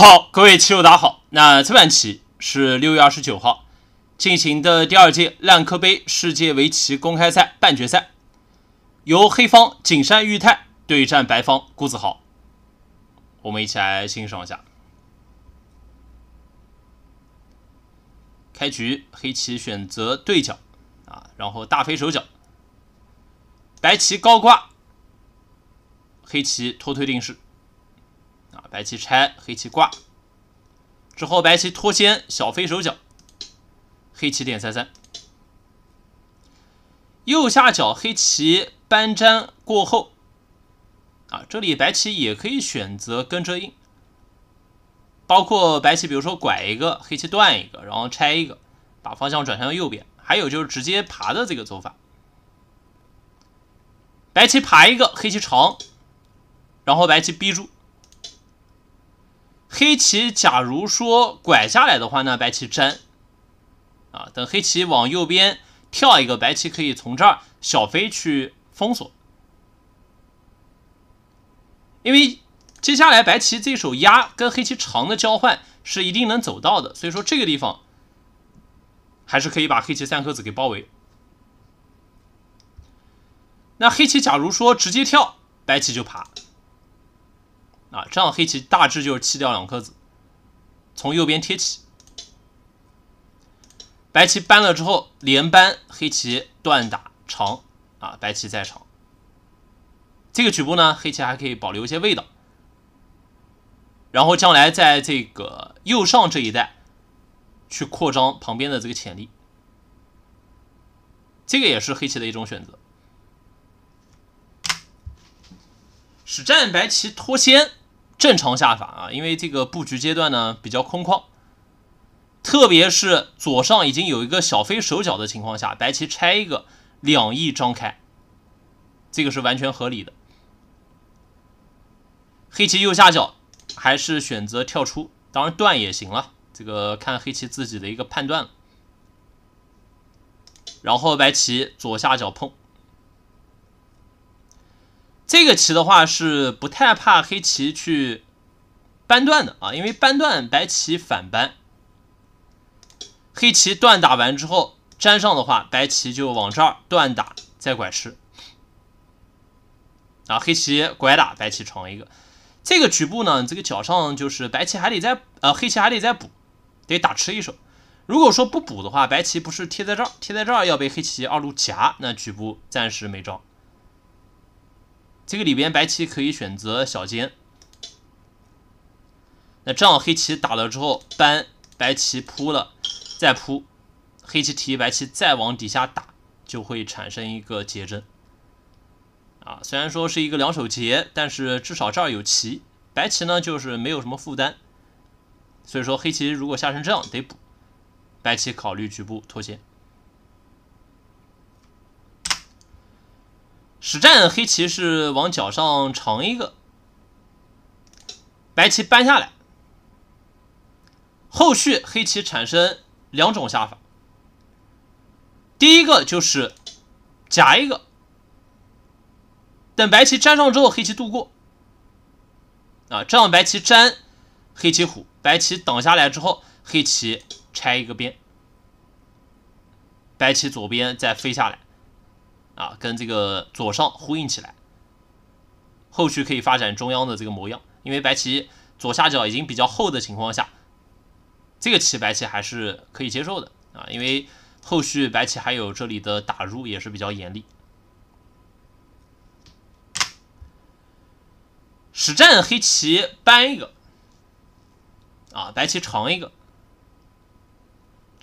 好，各位棋友，大家好。那这盘棋是六月二十九号进行的第二届烂柯杯世界围棋公开赛半决赛，由黑方井山裕太对战白方顾子豪。我们一起来欣赏一下。开局黑棋选择对角啊，然后大飞手角，白棋高挂，黑棋拖推定式。白棋拆，黑棋挂，之后白棋脱先小飞手脚，黑棋点三三，右下角黑棋扳粘过后，啊，这里白棋也可以选择跟着应，包括白棋比如说拐一个，黑棋断一个，然后拆一个，把方向转向右边，还有就是直接爬的这个走法，白棋爬一个，黑棋长，然后白棋逼住。黑棋假如说拐下来的话那白棋粘啊，等黑棋往右边跳一个，白棋可以从这儿小飞去封锁。因为接下来白棋这手压跟黑棋长的交换是一定能走到的，所以说这个地方还是可以把黑棋三颗子给包围。那黑棋假如说直接跳，白棋就爬。啊，这样黑棋大致就是弃掉两颗子，从右边贴起。白棋搬了之后连搬，黑棋断打长，啊，白棋再长。这个局部呢，黑棋还可以保留一些味道，然后将来在这个右上这一带去扩张旁边的这个潜力。这个也是黑棋的一种选择。使战白棋脱先。正常下法啊，因为这个布局阶段呢比较空旷，特别是左上已经有一个小飞手脚的情况下，白棋拆一个两翼张开，这个是完全合理的。黑棋右下角还是选择跳出，当然断也行了，这个看黑棋自己的一个判断了。然后白棋左下角碰。这个棋的话是不太怕黑棋去扳断的啊，因为扳断白棋反扳，黑棋断打完之后粘上的话，白棋就往这儿断打再拐吃，啊，黑棋拐打白棋闯一个。这个局部呢，这个角上就是白棋还得再呃，黑棋还得再补，得打吃一手。如果说不补的话，白棋不是贴在这儿，贴在这儿要被黑棋二路夹，那局部暂时没招。这个里边白棋可以选择小尖，那这样黑棋打了之后搬白棋扑了，再扑黑棋提白棋，再往底下打，就会产生一个劫争。啊，虽然说是一个两手劫，但是至少这儿有棋，白棋呢就是没有什么负担，所以说黑棋如果下成这样得补，白棋考虑局部脱协。实战黑棋是往角上长一个，白棋搬下来，后续黑棋产生两种下法。第一个就是夹一个，等白棋粘上之后，黑棋渡过。啊，这样白棋粘黑棋虎，白棋挡下来之后，黑棋拆一个边，白棋左边再飞下来。啊，跟这个左上呼应起来，后续可以发展中央的这个模样，因为白棋左下角已经比较厚的情况下，这个棋白棋还是可以接受的啊，因为后续白棋还有这里的打入也是比较严厉。实战黑棋搬一个，啊，白棋长一个。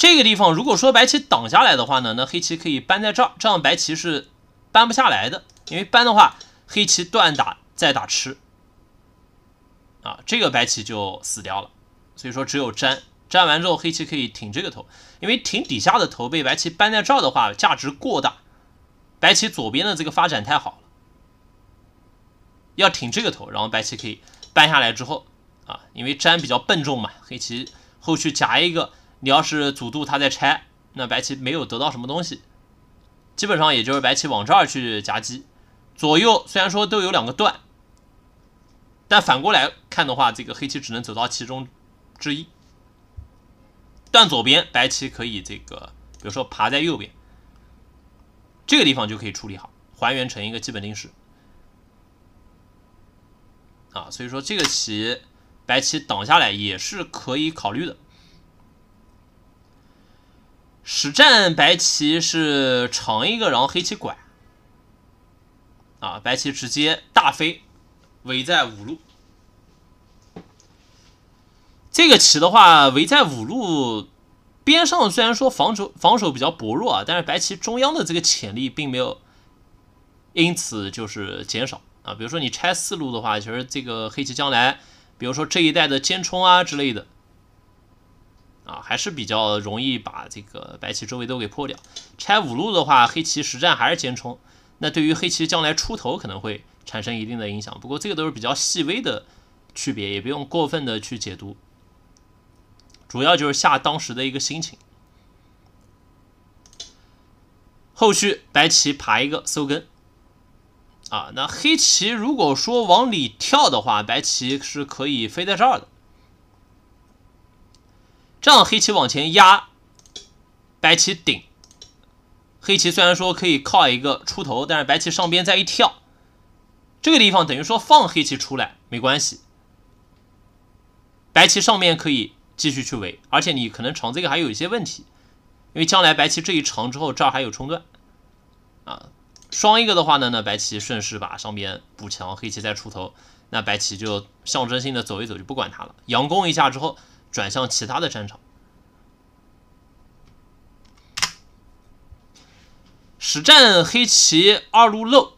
这个地方，如果说白棋挡下来的话呢，那黑棋可以搬在这儿，这样白棋是搬不下来的，因为搬的话，黑棋断打再打吃，啊，这个白棋就死掉了。所以说只有粘，粘完之后黑棋可以挺这个头，因为挺底下的头被白棋搬在这儿的话，价值过大，白棋左边的这个发展太好了，要挺这个头，然后白棋可以搬下来之后，啊，因为粘比较笨重嘛，黑棋后续夹一个。你要是阻渡，他在拆，那白棋没有得到什么东西，基本上也就是白棋往这儿去夹击，左右虽然说都有两个断，但反过来看的话，这个黑棋只能走到其中之一，断左边，白棋可以这个，比如说爬在右边，这个地方就可以处理好，还原成一个基本定式，啊，所以说这个棋白棋挡下来也是可以考虑的。实战白棋是长一个，然后黑棋拐，啊，白棋直接大飞，围在五路。这个棋的话，围在五路边上，虽然说防守防守比较薄弱啊，但是白棋中央的这个潜力并没有因此就是减少啊。比如说你拆四路的话，其实这个黑棋将来，比如说这一带的尖冲啊之类的。啊，还是比较容易把这个白棋周围都给破掉。拆五路的话，黑棋实战还是先冲，那对于黑棋将来出头可能会产生一定的影响。不过这个都是比较细微的区别，也不用过分的去解读。主要就是下当时的一个心情。后续白棋爬一个收根。啊，那黑棋如果说往里跳的话，白棋是可以飞在这儿的。这样黑棋往前压，白棋顶。黑棋虽然说可以靠一个出头，但是白棋上边再一跳，这个地方等于说放黑棋出来没关系。白棋上面可以继续去围，而且你可能长这个还有一些问题，因为将来白棋这一长之后，这儿还有冲段。啊，双一个的话呢，那白棋顺势把上边补强，黑棋再出头，那白棋就象征性的走一走就不管它了，佯攻一下之后。转向其他的战场。实战黑棋二路漏，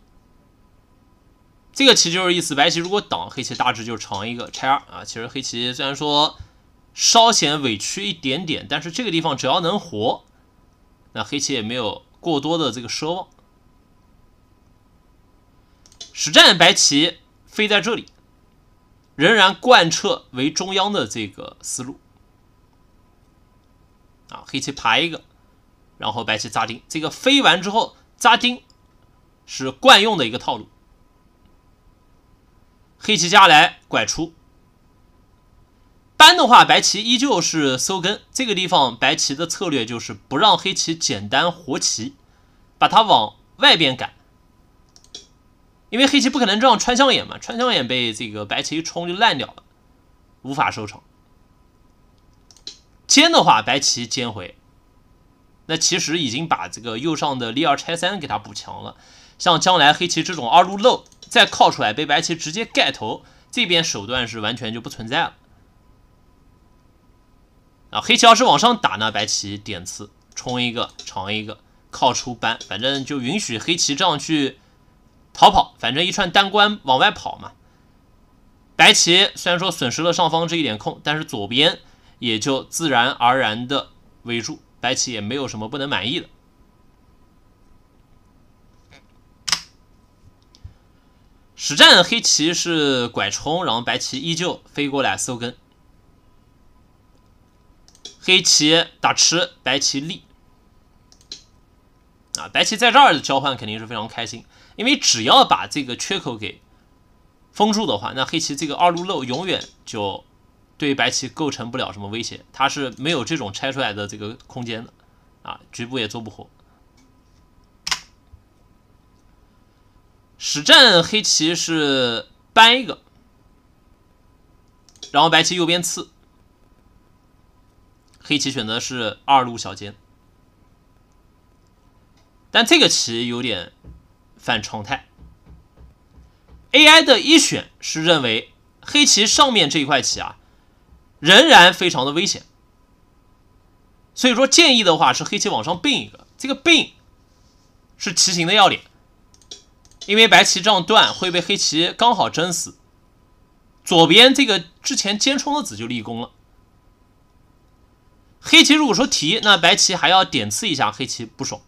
这个棋就是意思。白棋如果挡，黑棋大致就长一个拆二啊。其实黑棋虽然说稍显委屈一点点，但是这个地方只要能活，那黑棋也没有过多的这个奢望。实战白棋飞在这里。仍然贯彻为中央的这个思路，啊，黑棋爬一个，然后白棋扎钉。这个飞完之后扎钉是惯用的一个套路。黑棋加来拐出，扳的话白棋依旧是收根。这个地方白棋的策略就是不让黑棋简单活棋，把它往外边赶。因为黑棋不可能这样穿象眼嘛，穿象眼被这个白棋一冲就烂掉了，无法收成。尖的话，白棋尖回，那其实已经把这个右上的立二拆三给他补强了。像将来黑棋这种二路漏再靠出来，被白棋直接盖头，这边手段是完全就不存在了。啊，黑棋要是往上打，呢，白棋点刺冲一个长一个，靠出扳，反正就允许黑棋这样去。逃跑，反正一串单关往外跑嘛。白棋虽然说损失了上方这一点空，但是左边也就自然而然的围住，白棋也没有什么不能满意的。实战黑棋是拐冲，然后白棋依旧飞过来搜根，黑棋打吃，白棋立。啊，白棋在这儿的交换肯定是非常开心。因为只要把这个缺口给封住的话，那黑棋这个二路漏永远就对白棋构成不了什么威胁，它是没有这种拆出来的这个空间的啊，局部也做不活。实战黑棋是搬一个，然后白棋右边刺，黑棋选择是二路小尖，但这个棋有点。反常态，AI 的一选是认为黑棋上面这一块棋啊，仍然非常的危险，所以说建议的话是黑棋往上并一个，这个并是棋形的要点，因为白棋这样断会被黑棋刚好蒸死，左边这个之前尖冲的子就立功了，黑棋如果说提，那白棋还要点刺一下黑棋不爽，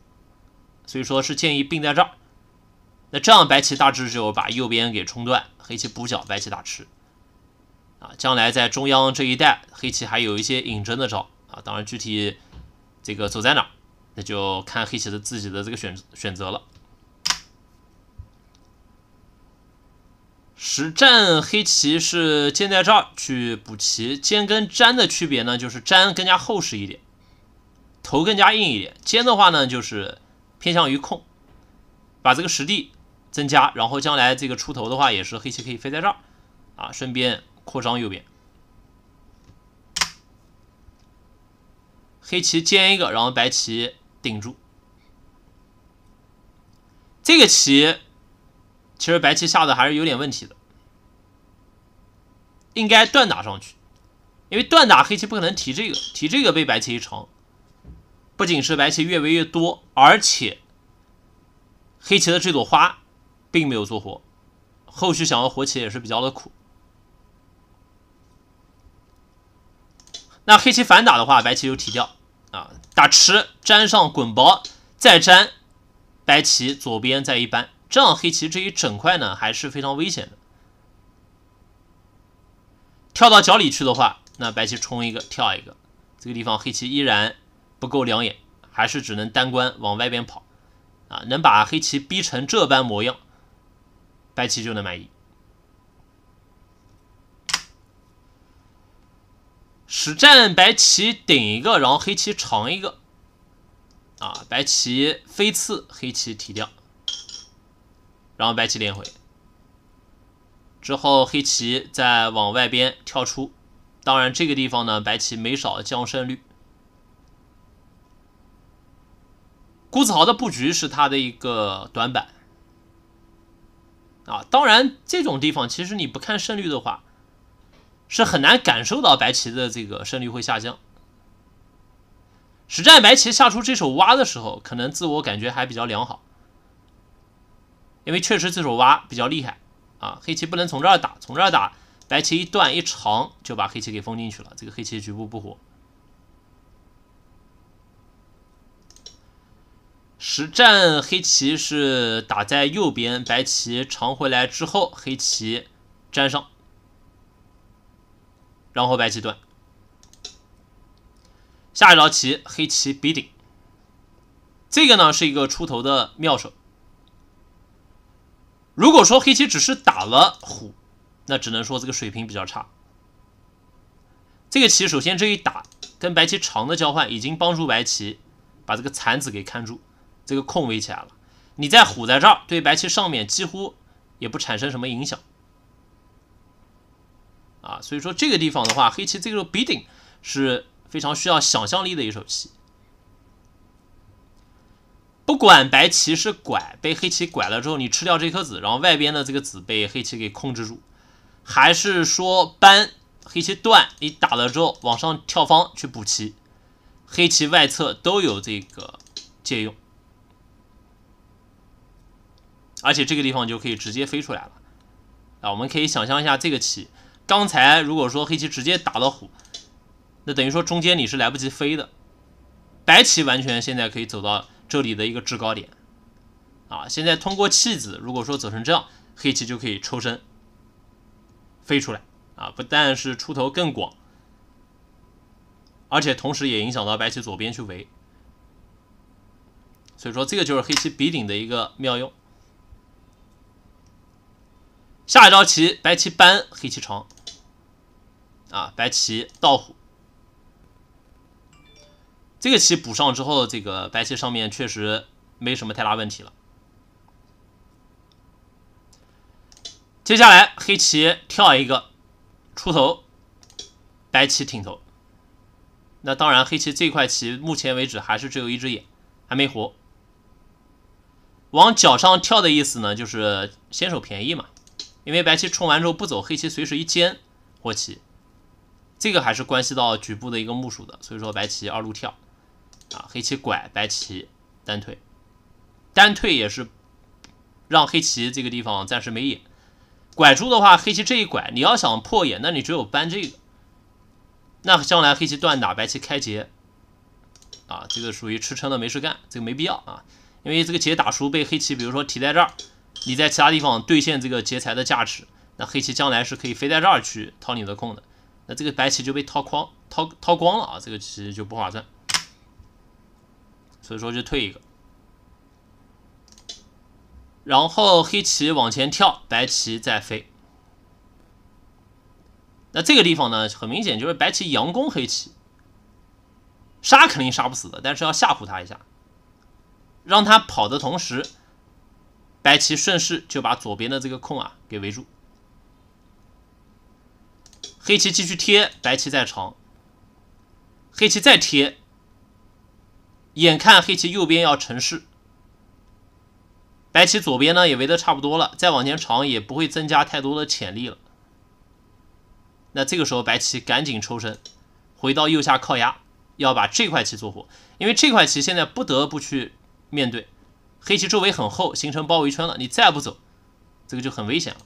所以说是建议并在这儿。那这样白棋大致就把右边给冲断，黑棋补角，白棋打吃，啊，将来在中央这一带黑棋还有一些引针的招啊，当然具体这个走在哪，那就看黑棋的自己的这个选选择了。实战黑棋是尖在这儿去补棋，尖跟粘的区别呢，就是粘更加厚实一点，头更加硬一点，尖的话呢就是偏向于空，把这个实地。增加，然后将来这个出头的话，也是黑棋可以飞在这儿，啊，顺便扩张右边，黑棋尖一个，然后白棋顶住。这个棋其实白棋下的还是有点问题的，应该断打上去，因为断打黑棋不可能提这个，提这个被白棋一长，不仅是白棋越围越多，而且黑棋的这朵花。并没有做活，后续想要活起也是比较的苦。那黑棋反打的话，白棋就提掉啊，打吃粘上滚包，再粘白棋左边再一扳，这样黑棋这一整块呢还是非常危险的。跳到角里去的话，那白棋冲一个跳一个，这个地方黑棋依然不够两眼，还是只能单关往外边跑啊，能把黑棋逼成这般模样。白棋就能满意。实战白棋顶一个，然后黑棋长一个。啊，白棋飞刺，黑棋提掉，然后白棋连回。之后黑棋再往外边跳出。当然，这个地方呢，白棋没少降胜率。辜子豪的布局是他的一个短板。啊，当然，这种地方其实你不看胜率的话，是很难感受到白棋的这个胜率会下降。实战白棋下出这手挖的时候，可能自我感觉还比较良好，因为确实这手挖比较厉害啊。黑棋不能从这儿打，从这儿打，白棋一断一长就把黑棋给封进去了，这个黑棋局部不活。实战黑棋是打在右边，白棋长回来之后，黑棋粘上，然后白棋断。下一道棋，黑棋比顶。这个呢是一个出头的妙手。如果说黑棋只是打了虎，那只能说这个水平比较差。这个棋首先这一打，跟白棋长的交换已经帮助白棋把这个残子给看住。这个空围起来了，你在虎在这儿，对白棋上面几乎也不产生什么影响啊。所以说这个地方的话，黑棋这个逼顶是非常需要想象力的一手棋。不管白棋是拐被黑棋拐了之后，你吃掉这颗子，然后外边的这个子被黑棋给控制住，还是说搬黑棋断你打了之后往上跳方去补棋，黑棋外侧都有这个借用。而且这个地方就可以直接飞出来了，啊，我们可以想象一下这个棋，刚才如果说黑棋直接打了虎，那等于说中间你是来不及飞的，白棋完全现在可以走到这里的一个制高点，啊，现在通过弃子，如果说走成这样，黑棋就可以抽身飞出来，啊，不但是出头更广，而且同时也影响到白棋左边去围，所以说这个就是黑棋比顶的一个妙用。下一招棋，白棋搬，黑棋长。啊，白棋倒虎。这个棋补上之后，这个白棋上面确实没什么太大问题了。接下来黑棋跳一个出头，白棋挺头。那当然，黑棋这块棋目前为止还是只有一只眼，还没活。往角上跳的意思呢，就是先手便宜嘛。因为白棋冲完之后不走，黑棋随时一尖活棋，这个还是关系到局部的一个目数的，所以说白棋二路跳，啊，黑棋拐，白棋单退，单退也是让黑棋这个地方暂时没眼，拐住的话，黑棋这一拐，你要想破眼，那你只有搬这个，那将来黑棋断打白棋开劫，啊，这个属于吃撑了没事干，这个没必要啊，因为这个劫打输被黑棋，比如说提在这儿。你在其他地方兑现这个劫财的价值，那黑棋将来是可以飞在这儿去掏你的空的，那这个白棋就被掏框，掏掏光了啊，这个棋就不划算，所以说就退一个，然后黑棋往前跳，白棋再飞。那这个地方呢，很明显就是白棋佯攻黑棋，杀肯定杀不死的，但是要吓唬他一下，让他跑的同时。白棋顺势就把左边的这个空啊给围住，黑棋继续贴，白棋再长，黑棋再贴，眼看黑棋右边要成势，白棋左边呢也围得差不多了，再往前长也不会增加太多的潜力了。那这个时候白棋赶紧抽身，回到右下靠压，要把这块棋做活，因为这块棋现在不得不去面对。黑棋周围很厚，形成包围圈了。你再不走，这个就很危险了。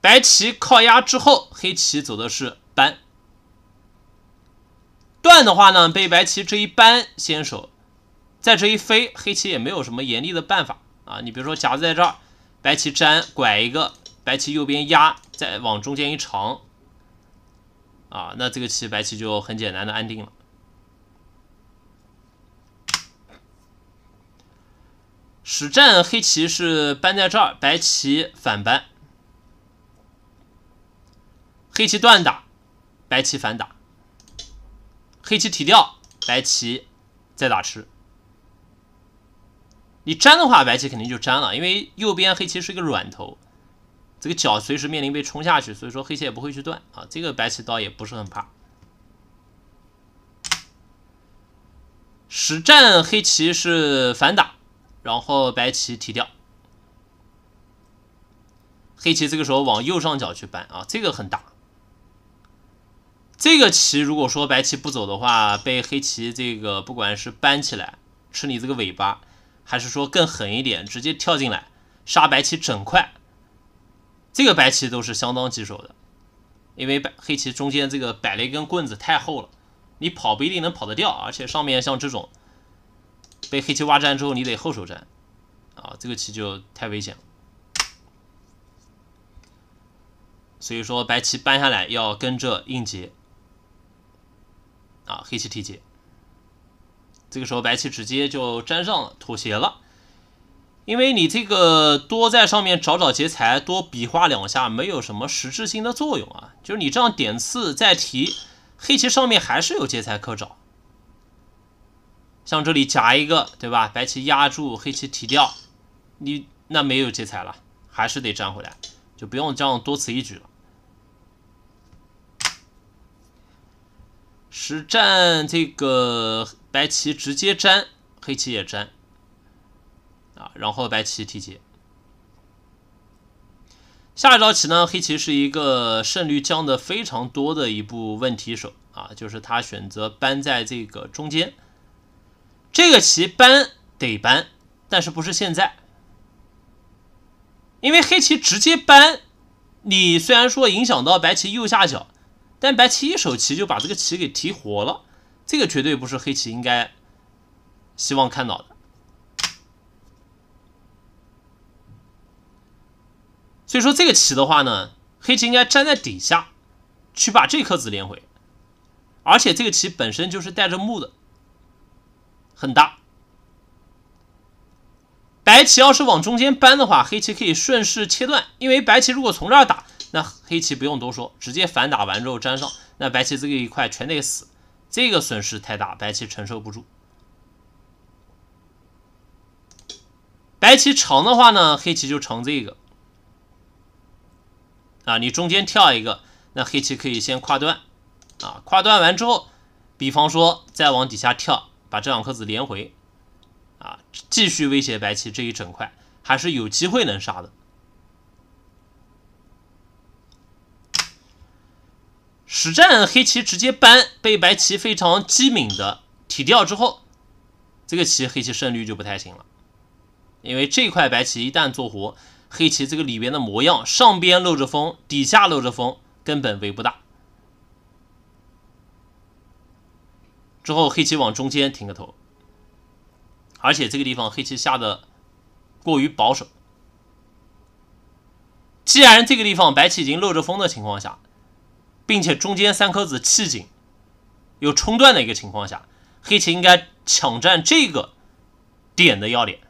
白棋靠压之后，黑棋走的是扳。断的话呢，被白棋这一扳先手，再这一飞，黑棋也没有什么严厉的办法啊。你比如说夹在这儿，白棋粘拐一个，白棋右边压，再往中间一长，啊，那这个棋白棋就很简单的安定了。实战黑棋是搬在这儿，白棋反搬，黑棋断打，白棋反打，黑棋提掉，白棋再打吃。你粘的话，白棋肯定就粘了，因为右边黑棋是一个软头，这个角随时面临被冲下去，所以说黑棋也不会去断啊。这个白棋倒也不是很怕。实战黑棋是反打。然后白棋提掉，黑棋这个时候往右上角去搬啊，这个很大。这个棋如果说白棋不走的话，被黑棋这个不管是搬起来吃你这个尾巴，还是说更狠一点直接跳进来杀白棋整块，这个白棋都是相当棘手的，因为白黑棋中间这个摆了一根棍子太厚了，你跑不一定能跑得掉，而且上面像这种。被黑棋挖粘之后，你得后手粘，啊，这个棋就太危险了。所以说白棋搬下来要跟着应劫，啊，黑棋提劫。这个时候白棋直接就粘上了，妥协了，因为你这个多在上面找找劫财，多比划两下，没有什么实质性的作用啊。就是你这样点次再提，黑棋上面还是有劫财可找。像这里夹一个，对吧？白棋压住，黑棋提掉，你那没有劫材了，还是得粘回来，就不用这样多此一举了。实战这个白棋直接粘，黑棋也粘，啊，然后白棋提劫。下一招棋呢，黑棋是一个胜率降的非常多的一步问题手啊，就是他选择搬在这个中间。这个棋搬得搬，但是不是现在，因为黑棋直接搬，你虽然说影响到白棋右下角，但白棋一手棋就把这个棋给提活了，这个绝对不是黑棋应该希望看到的。所以说这个棋的话呢，黑棋应该粘在底下去把这颗子连回，而且这个棋本身就是带着木的。很大，白棋要是往中间搬的话，黑棋可以顺势切断。因为白棋如果从这儿打，那黑棋不用多说，直接反打完之后粘上，那白棋这个一块全得死，这个损失太大，白棋承受不住。白棋成的话呢，黑棋就成这个。啊，你中间跳一个，那黑棋可以先跨断，啊，跨断完之后，比方说再往底下跳。把这两颗子连回，啊，继续威胁白棋这一整块，还是有机会能杀的。实战黑棋直接搬，被白棋非常机敏的提掉之后，这个棋黑棋胜率就不太行了，因为这块白棋一旦做活，黑棋这个里边的模样，上边露着风，底下露着风，根本围不大。之后黑棋往中间停个头，而且这个地方黑棋下的过于保守。既然这个地方白棋已经露着风的情况下，并且中间三颗子气紧，有冲断的一个情况下，黑棋应该抢占这个点的要点。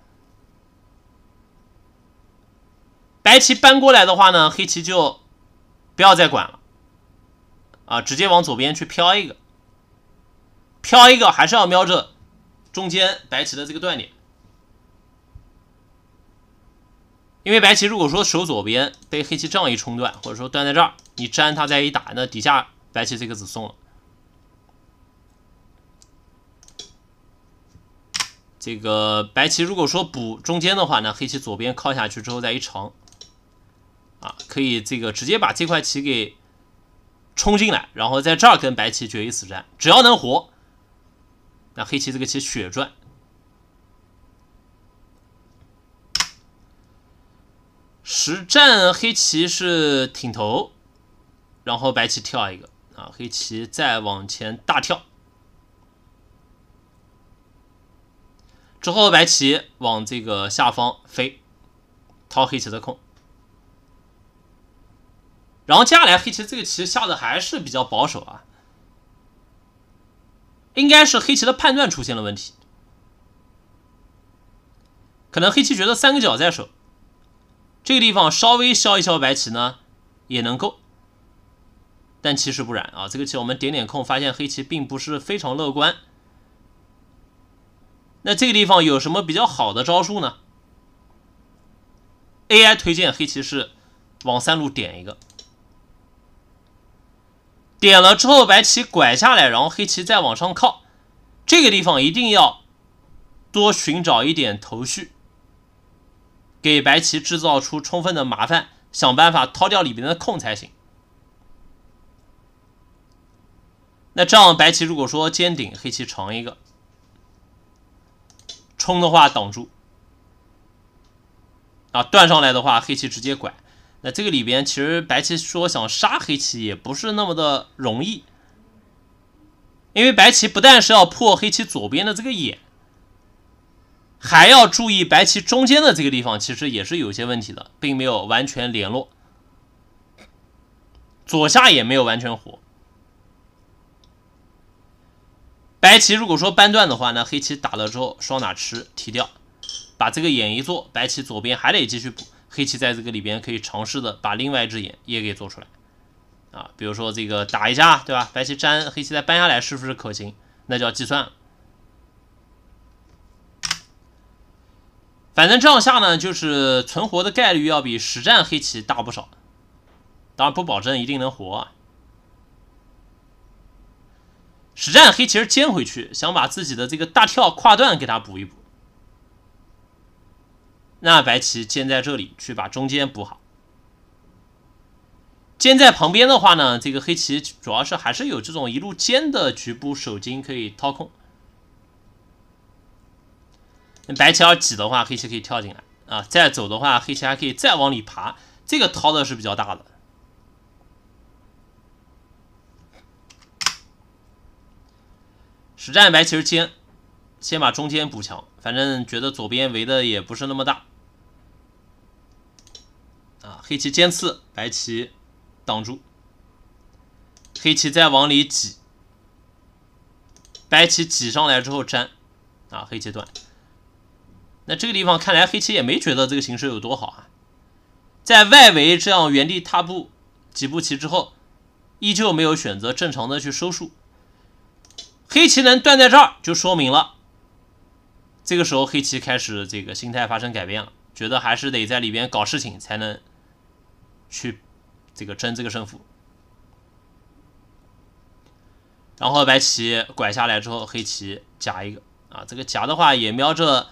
白棋搬过来的话呢，黑棋就不要再管了，啊，直接往左边去飘一个。挑一个还是要瞄着中间白棋的这个断点，因为白棋如果说守左边被黑棋这样一冲断，或者说断在这儿，你粘它再一打，那底下白棋这个子送了。这个白棋如果说补中间的话，那黑棋左边靠下去之后再一长，啊，可以这个直接把这块棋给冲进来，然后在这儿跟白棋决一死战，只要能活。那黑棋这个棋血赚，实战黑棋是挺头，然后白棋跳一个啊，黑棋再往前大跳，之后白棋往这个下方飞，掏黑棋的空，然后接下来黑棋这个棋下的还是比较保守啊。应该是黑棋的判断出现了问题，可能黑棋觉得三个角在手，这个地方稍微削一削白棋呢，也能够。但其实不然啊，这个棋我们点点控发现黑棋并不是非常乐观。那这个地方有什么比较好的招数呢？AI 推荐黑棋是往三路点一个。点了之后，白棋拐下来，然后黑棋再往上靠。这个地方一定要多寻找一点头绪，给白棋制造出充分的麻烦，想办法掏掉里面的空才行。那这样，白棋如果说尖顶，黑棋长一个冲的话挡住，啊断上来的话，黑棋直接拐。那这个里边，其实白棋说想杀黑棋也不是那么的容易，因为白棋不但是要破黑棋左边的这个眼，还要注意白棋中间的这个地方其实也是有些问题的，并没有完全联络，左下也没有完全活。白棋如果说扳断的话，那黑棋打了之后，双打吃提掉，把这个眼一做，白棋左边还得继续补。黑棋在这个里边可以尝试的把另外一只眼也给做出来啊，比如说这个打一下，对吧？白棋粘，黑棋再搬下来，是不是可行？那叫计算。反正这样下呢，就是存活的概率要比实战黑棋大不少。当然不保证一定能活啊。实战黑棋是尖回去，想把自己的这个大跳跨段给他补一补。那白棋尖在这里，去把中间补好。尖在旁边的话呢，这个黑棋主要是还是有这种一路尖的局部手筋可以掏空。白棋要挤的话，黑棋可以跳进来啊，再走的话，黑棋还可以再往里爬，这个掏的是比较大的。实战白棋是尖，先把中间补强，反正觉得左边围的也不是那么大。啊，黑棋尖刺，白棋挡住，黑棋再往里挤，白棋挤上来之后粘，啊，黑棋断。那这个地方看来黑棋也没觉得这个形势有多好啊，在外围这样原地踏步几步棋之后，依旧没有选择正常的去收束。黑棋能断在这儿，就说明了。这个时候黑棋开始这个心态发生改变了，觉得还是得在里边搞事情才能去这个争这个胜负。然后白棋拐下来之后，黑棋夹一个啊，这个夹的话也瞄着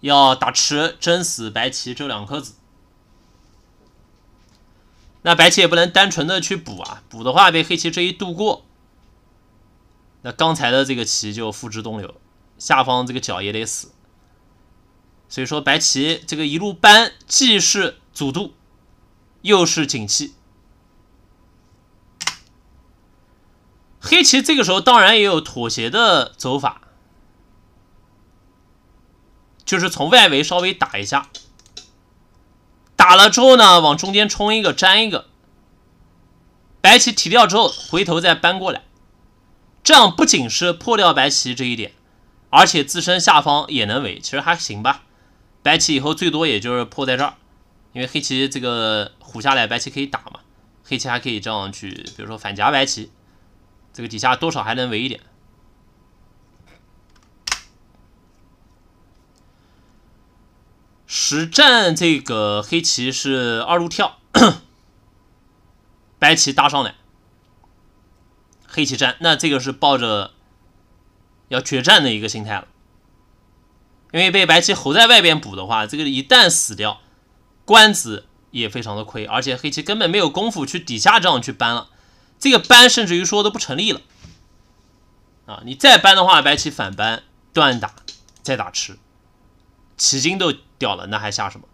要打吃，争死白棋这两颗子。那白棋也不能单纯的去补啊，补的话被黑棋这一度过，那刚才的这个棋就付之东流。下方这个角也得死，所以说白棋这个一路搬既是阻度，又是紧气。黑棋这个时候当然也有妥协的走法，就是从外围稍微打一下，打了之后呢往中间冲一个粘一个，白棋提掉之后回头再搬过来，这样不仅是破掉白棋这一点。而且自身下方也能围，其实还行吧。白棋以后最多也就是破在这儿，因为黑棋这个虎下来，白棋可以打嘛。黑棋还可以这样去，比如说反夹白棋，这个底下多少还能围一点。实战这个黑棋是二路跳，白棋搭上来，黑棋站，那这个是抱着。要决战的一个心态了，因为被白棋侯在外边补的话，这个一旦死掉，官子也非常的亏，而且黑棋根本没有功夫去底下这样去搬了，这个搬甚至于说都不成立了。啊，你再搬的话，白棋反搬断打再打吃，棋筋都掉了，那还下什么？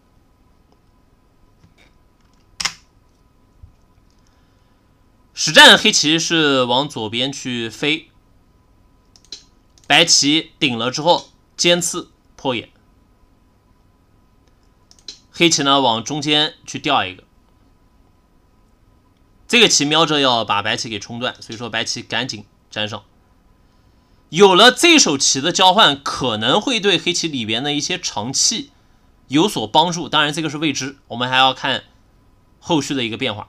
实战黑棋是往左边去飞。白棋顶了之后，尖刺破眼，黑棋呢往中间去掉一个，这个棋瞄着要把白棋给冲断，所以说白棋赶紧粘上。有了这手棋的交换，可能会对黑棋里边的一些长气有所帮助，当然这个是未知，我们还要看后续的一个变化。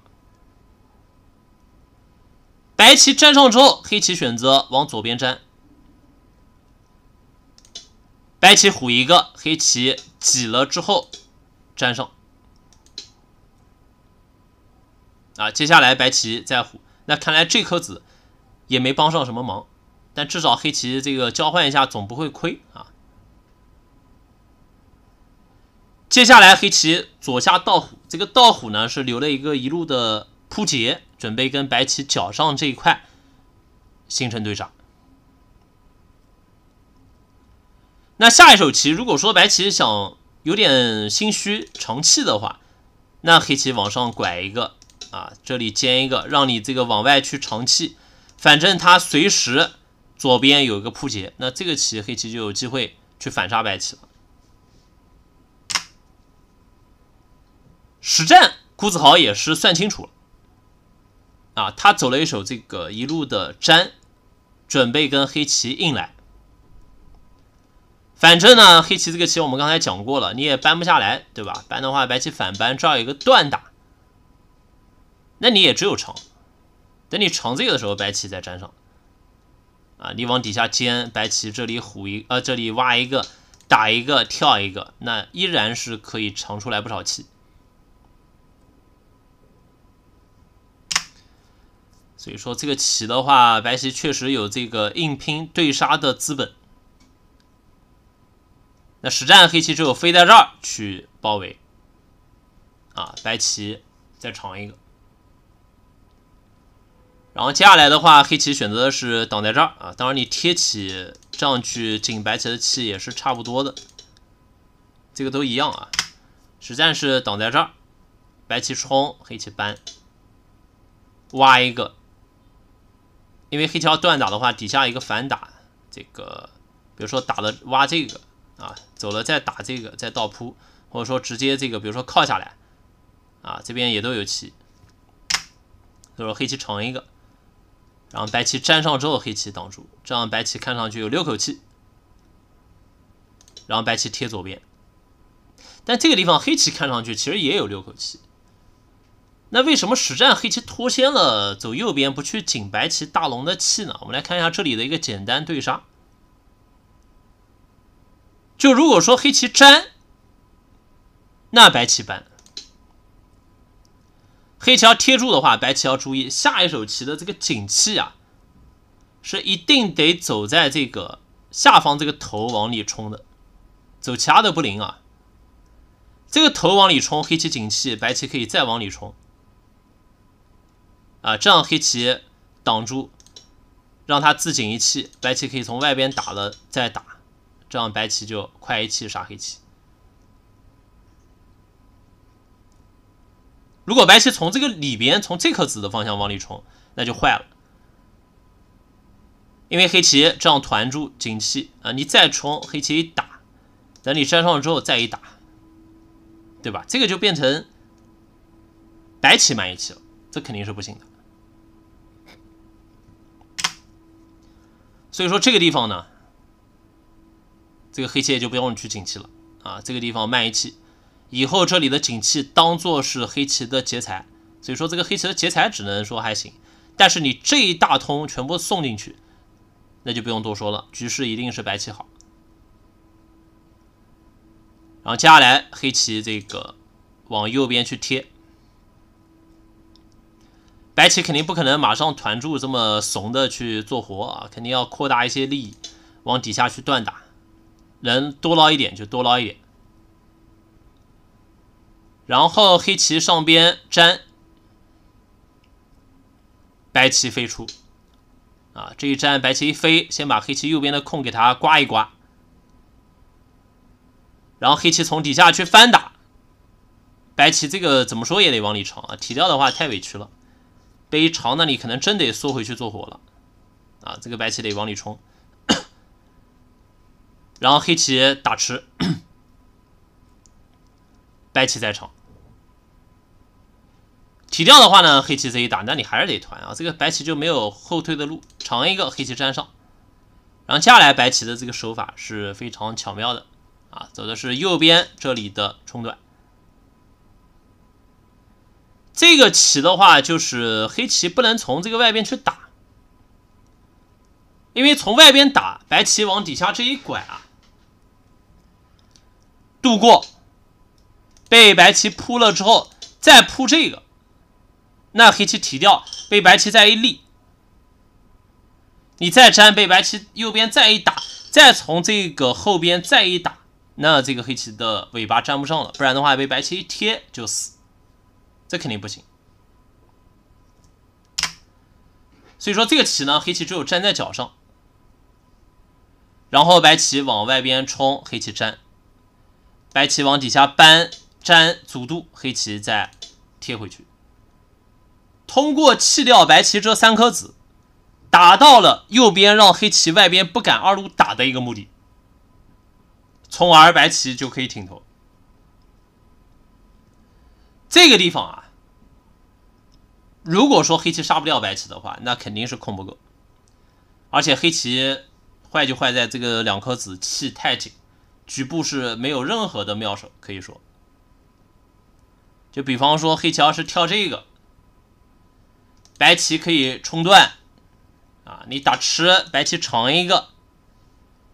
白棋粘上之后，黑棋选择往左边粘。白棋虎一个，黑棋挤了之后粘上。啊，接下来白棋再虎，那看来这颗子也没帮上什么忙，但至少黑棋这个交换一下总不会亏啊。接下来黑棋左下倒虎，这个倒虎呢是留了一个一路的扑劫，准备跟白棋角上这一块形成对杀。那下一手棋，如果说白棋想有点心虚长气的话，那黑棋往上拐一个啊，这里尖一个，让你这个往外去长气，反正他随时左边有一个扑劫，那这个棋黑棋就有机会去反杀白棋了。实战，辜子豪也是算清楚了啊，他走了一手这个一路的粘，准备跟黑棋硬来。反正呢，黑棋这个棋我们刚才讲过了，你也扳不下来，对吧？扳的话，白棋反扳，这儿一个断打，那你也只有长。等你长这个的时候，白棋再粘上。啊，你往底下尖，白棋这里虎一，呃，这里挖一个，打一个，跳一个，那依然是可以长出来不少气。所以说这个棋的话，白棋确实有这个硬拼对杀的资本。那实战黑棋只有飞在这儿去包围，啊，白棋再长一个。然后接下来的话，黑棋选择的是挡在这儿啊。当然你贴起这样去进白棋的气也是差不多的，这个都一样啊。实战是挡在这儿，白棋冲，黑棋搬，挖一个。因为黑棋要断打的话，底下一个反打，这个比如说打的挖这个。啊，走了再打这个，再倒扑，或者说直接这个，比如说靠下来，啊，这边也都有棋，就是黑棋长一个，然后白棋粘上之后，黑棋挡住，这样白棋看上去有六口气，然后白棋贴左边，但这个地方黑棋看上去其实也有六口气，那为什么实战黑棋脱先了走右边不去紧白棋大龙的气呢？我们来看一下这里的一个简单对杀。就如果说黑棋粘，那白棋扳。黑棋要贴住的话，白棋要注意下一手棋的这个紧气啊，是一定得走在这个下方这个头往里冲的，走其他的不灵啊。这个头往里冲，黑棋紧气，白棋可以再往里冲。啊，这样黑棋挡住，让它自紧一气，白棋可以从外边打了再打。这样白棋就快一气杀黑棋。如果白棋从这个里边从这颗子的方向往里冲，那就坏了，因为黑棋这样团住景气啊，你再冲黑棋一打，等你粘上了之后再一打，对吧？这个就变成白棋满一气了，这肯定是不行的。所以说这个地方呢。这个黑棋就不用去紧气了啊，这个地方慢一气，以后这里的紧气当做是黑棋的劫财，所以说这个黑棋的劫财只能说还行，但是你这一大通全部送进去，那就不用多说了，局势一定是白棋好。然后接下来黑棋这个往右边去贴，白棋肯定不可能马上团住这么怂的去做活啊，肯定要扩大一些利益，往底下去断打。能多捞一点就多捞一点，然后黑棋上边粘，白棋飞出，啊，这一粘白棋一飞，先把黑棋右边的空给它刮一刮，然后黑棋从底下去翻打，白棋这个怎么说也得往里长啊，提掉的话太委屈了，被一长那里可能真得缩回去做活了，啊，这个白棋得往里冲。然后黑棋打吃，白棋在场，提掉的话呢，黑棋这一打，那你还是得团啊。这个白棋就没有后退的路，长一个黑棋粘上，然后接下来白棋的这个手法是非常巧妙的啊，走的是右边这里的冲段，这个棋的话就是黑棋不能从这个外边去打，因为从外边打，白棋往底下这一拐啊。度过，被白棋扑了之后，再扑这个，那黑棋提掉，被白棋再一立，你再粘，被白棋右边再一打，再从这个后边再一打，那这个黑棋的尾巴粘不上了，不然的话被白棋一贴就死，这肯定不行。所以说这个棋呢，黑棋只有粘在脚上，然后白棋往外边冲，黑棋粘。白棋往底下搬粘阻度，黑棋再贴回去。通过弃掉白棋这三颗子，达到了右边让黑棋外边不敢二路打的一个目的，从而白棋就可以挺头。这个地方啊，如果说黑棋杀不掉白棋的话，那肯定是空不够。而且黑棋坏就坏在这个两颗子气太紧。局部是没有任何的妙手，可以说，就比方说黑棋要是跳这个，白棋可以冲断，啊，你打吃，白棋长一个，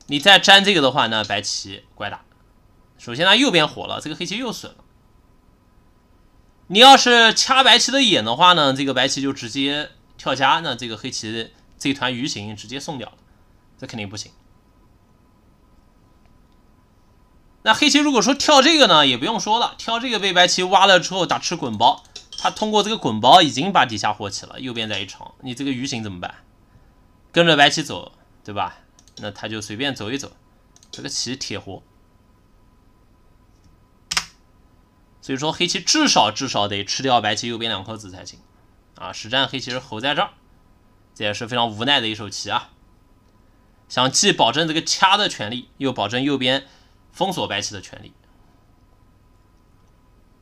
你再粘这个的话呢，白棋怪打。首先它右边活了，这个黑棋又损了。你要是掐白棋的眼的话呢，这个白棋就直接跳夹，那这个黑棋这团鱼形直接送掉了，这肯定不行。那黑棋如果说跳这个呢，也不用说了，跳这个被白棋挖了之后打吃滚包，他通过这个滚包已经把底下活起了，右边再一长，你这个鱼形怎么办？跟着白棋走，对吧？那他就随便走一走，这个棋铁活。所以说黑棋至少至少得吃掉白棋右边两颗子才行啊！实战黑棋是猴在这儿，这也是非常无奈的一手棋啊，想既保证这个掐的权利，又保证右边。封锁白棋的权利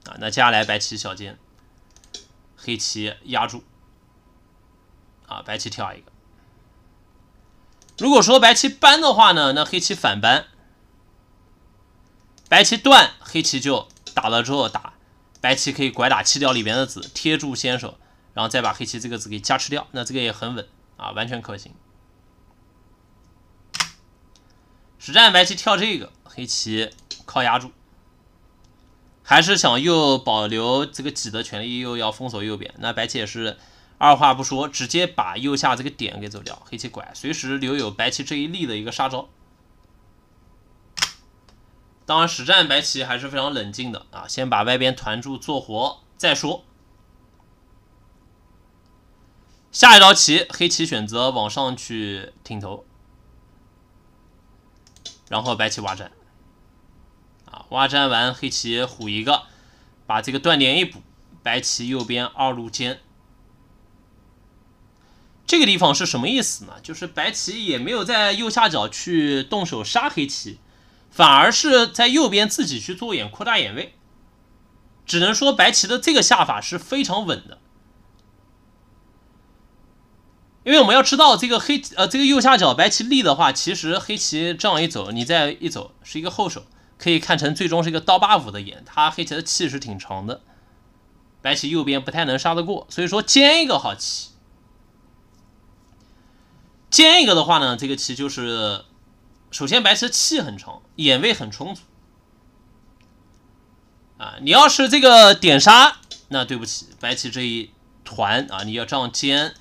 啊！那接下来白棋小尖，黑棋压住啊！白棋跳一个。如果说白棋搬的话呢，那黑棋反搬，白棋断，黑棋就打了之后打，白棋可以拐打弃掉里面的子，贴住先手，然后再把黑棋这个子给加吃掉，那这个也很稳啊，完全可行。实战白棋跳这个。黑棋靠压住，还是想又保留这个挤的权利，又要封锁右边。那白棋也是二话不说，直接把右下这个点给走掉。黑棋拐，随时留有白棋这一力的一个杀招。当然，实战白棋还是非常冷静的啊，先把外边团住做活再说。下一道棋，黑棋选择往上去挺头，然后白棋挖占。挖粘完黑棋虎一个，把这个断点一补，白棋右边二路尖，这个地方是什么意思呢？就是白棋也没有在右下角去动手杀黑棋，反而是在右边自己去做眼扩大眼位。只能说白棋的这个下法是非常稳的，因为我们要知道这个黑呃这个右下角白棋立的话，其实黑棋这样一走，你再一走是一个后手。可以看成最终是一个刀疤五的眼，他黑棋的气是挺长的，白棋右边不太能杀得过，所以说尖一个好棋。尖一个的话呢，这个棋就是首先白棋气很长，眼位很充足。啊，你要是这个点杀，那对不起，白棋这一团啊，你要这样尖，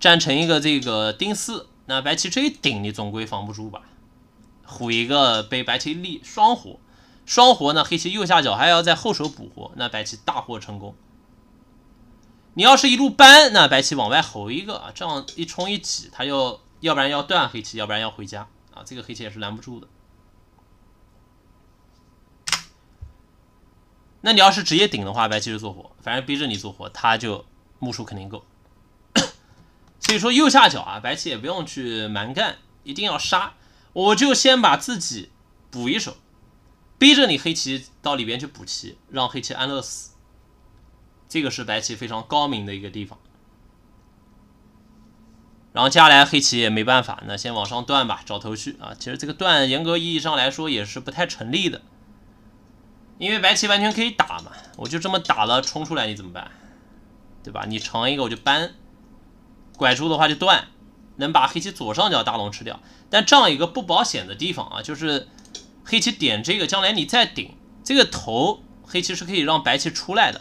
粘成一个这个丁四，那白棋这一顶，你总归防不住吧。虎一个被白棋立双活，双活呢，黑棋右下角还要在后手补活，那白棋大获成功。你要是一路扳，那白棋往外吼一个啊，这样一冲一挤，他又要不然要断黑棋，要不然要回家啊，这个黑棋也是拦不住的。那你要是直接顶的话，白棋就做活，反正逼着你做活，他就目数肯定够。所以说右下角啊，白棋也不用去蛮干，一定要杀。我就先把自己补一手，逼着你黑棋到里边去补棋，让黑棋安乐死。这个是白棋非常高明的一个地方。然后接下来黑棋也没办法，那先往上断吧，找头绪啊。其实这个断严格意义上来说也是不太成立的，因为白棋完全可以打嘛。我就这么打了，冲出来你怎么办？对吧？你长一个我就搬，拐出的话就断。能把黑棋左上角大龙吃掉，但这样一个不保险的地方啊，就是黑棋点这个，将来你再顶这个头，黑棋是可以让白棋出来的。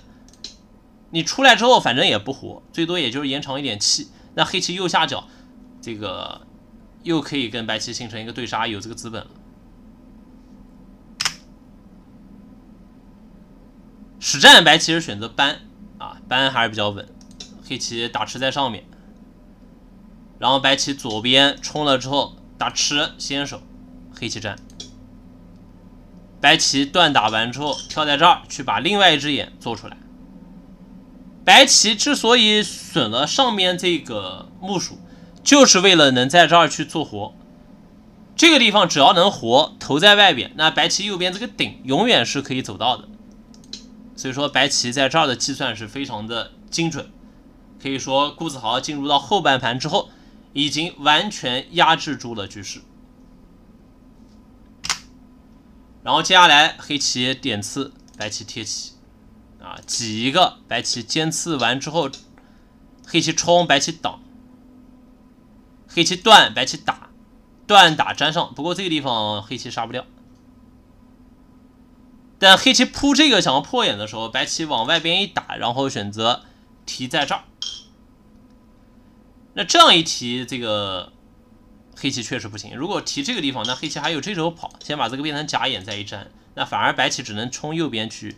你出来之后，反正也不活，最多也就是延长一点气。那黑棋右下角这个又可以跟白棋形成一个对杀，有这个资本。实战白棋是选择搬啊，搬还是比较稳，黑棋打吃在上面。然后白棋左边冲了之后打吃先手，黑棋占。白棋断打完之后跳在这儿去把另外一只眼做出来。白棋之所以损了上面这个木薯，就是为了能在这儿去做活。这个地方只要能活，头在外边，那白棋右边这个顶永远是可以走到的。所以说白棋在这儿的计算是非常的精准。可以说顾子豪进入到后半盘之后。已经完全压制住了局势。然后接下来黑棋点刺，白棋贴棋，啊，挤一个白棋尖刺完之后，黑棋冲，白棋挡，黑棋断，白棋打，断打粘上。不过这个地方黑棋杀不掉，但黑棋扑这个想要破眼的时候，白棋往外边一打，然后选择提在这儿。那这样一提，这个黑棋确实不行。如果提这个地方，那黑棋还有这手跑，先把这个变成假眼，再一粘，那反而白棋只能冲右边去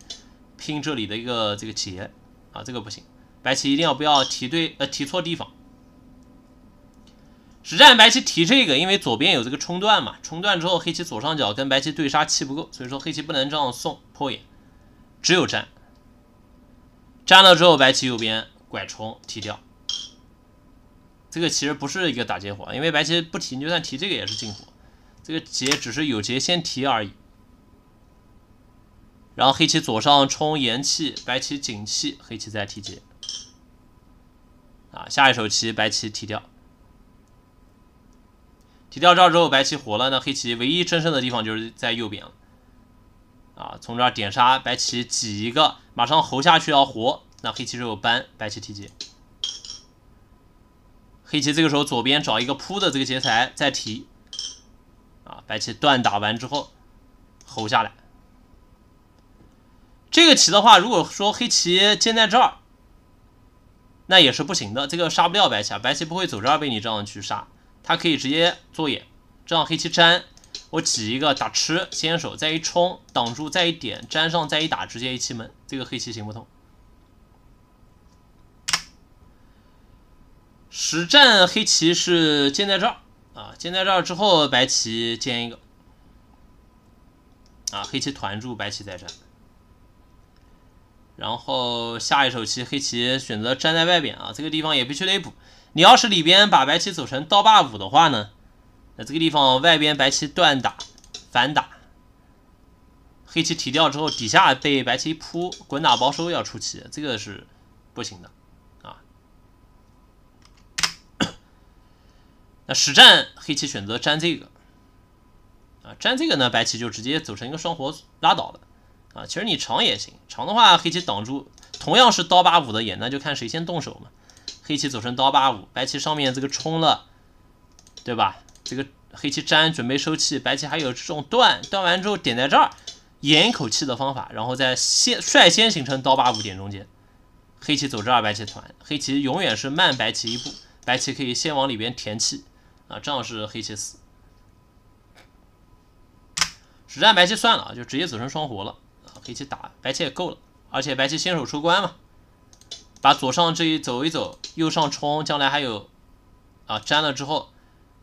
拼这里的一个这个劫啊，这个不行。白棋一定要不要提对，呃，提错地方。实战白棋提这个，因为左边有这个冲断嘛，冲断之后黑棋左上角跟白棋对杀气不够，所以说黑棋不能这样送破眼，只有粘。粘了之后，白棋右边拐冲提掉。这个其实不是一个打劫活，因为白棋不提，你就算提这个也是进活，这个劫只是有劫先提而已。然后黑棋左上冲延气，白棋紧气，黑棋再提劫。啊，下一手棋白棋提掉，提掉这儿之后白棋活了，那黑棋唯一真正的地方就是在右边了。啊，从这儿点杀白棋挤一个，马上侯下去要活，那黑棋只有搬，白棋提劫。黑棋这个时候左边找一个扑的这个劫材再提啊，白棋断打完之后侯下来。这个棋的话，如果说黑棋尖在这儿，那也是不行的，这个杀不掉白棋，白棋不会走这儿被你这样去杀，它可以直接做眼。这样黑棋粘，我挤一个打吃先手，再一冲挡住，再一点粘上，再一打直接一气闷，这个黑棋行不通。实战黑棋是建在这儿啊，建在这儿之后白棋建一个啊，黑棋团住，白棋再战。然后下一手棋黑棋选择粘在外边啊，这个地方也必须得补。你要是里边把白棋走成刀把五的话呢，那这个地方外边白棋断打反打，黑棋提掉之后底下被白棋扑滚打包收要出棋，这个是不行的。实战黑棋选择粘这个，啊，粘这个呢，白棋就直接走成一个双活拉倒了，啊，其实你长也行，长的话黑棋挡住，同样是刀八五的眼，那就看谁先动手嘛。黑棋走成刀八五，白棋上面这个冲了，对吧？这个黑棋粘准备收气，白棋还有这种断断完之后点在这儿，咽一口气的方法，然后再先率先形成刀八五点中间，黑棋走这儿，白棋团，黑棋永远是慢白棋一步，白棋可以先往里边填气。啊，正好是黑棋死，实战白棋算了啊，就直接走成双活了啊。黑棋打白棋也够了，而且白棋先手出关嘛，把左上这一走一走，右上冲，将来还有啊粘了之后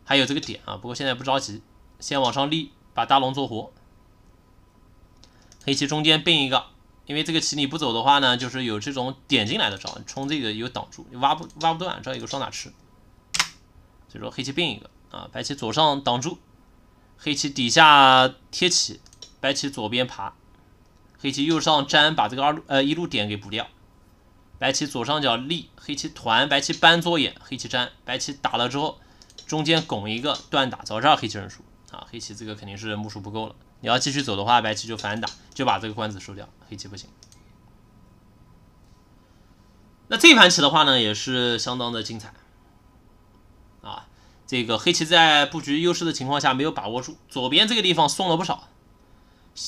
还有这个点啊。不过现在不着急，先往上立，把大龙做活。黑棋中间并一个，因为这个棋你不走的话呢，就是有这种点进来的招，冲这个有挡住，你挖不挖不断，这一个双打吃。就说黑棋并一个啊，白棋左上挡住，黑棋底下贴起，白棋左边爬，黑棋右上粘，把这个二路呃一路点给补掉，白棋左上角立，黑棋团，白棋扳左眼，黑棋粘，白棋打了之后中间拱一个断打早这道黑棋认输啊，黑棋这个肯定是目数不够了，你要继续走的话，白棋就反打就把这个官子收掉，黑棋不行。那这盘棋的话呢，也是相当的精彩。这个黑棋在布局优势的情况下没有把握住，左边这个地方送了不少，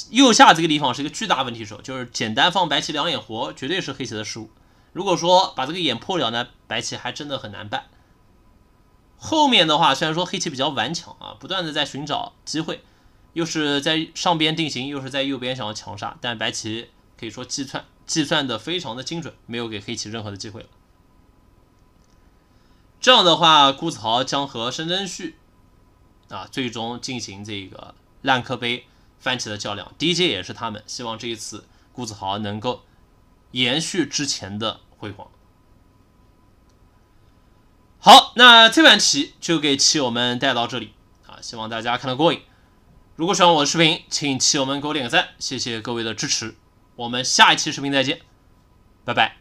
右下这个地方是一个巨大问题手，就是简单放白棋两眼活，绝对是黑棋的失误。如果说把这个眼破了呢，白棋还真的很难办。后面的话虽然说黑棋比较顽强啊，不断的在寻找机会，又是在上边定型，又是在右边想要强杀，但白棋可以说计算计算的非常的精准，没有给黑棋任何的机会。这样的话，顾子豪将和申真旭啊最终进行这个烂客杯番茄的较量。第一局也是他们，希望这一次顾子豪能够延续之前的辉煌。好，那这盘棋就给棋友们带到这里啊，希望大家看的过瘾。如果喜欢我的视频，请棋友们给我点个赞，谢谢各位的支持。我们下一期视频再见，拜拜。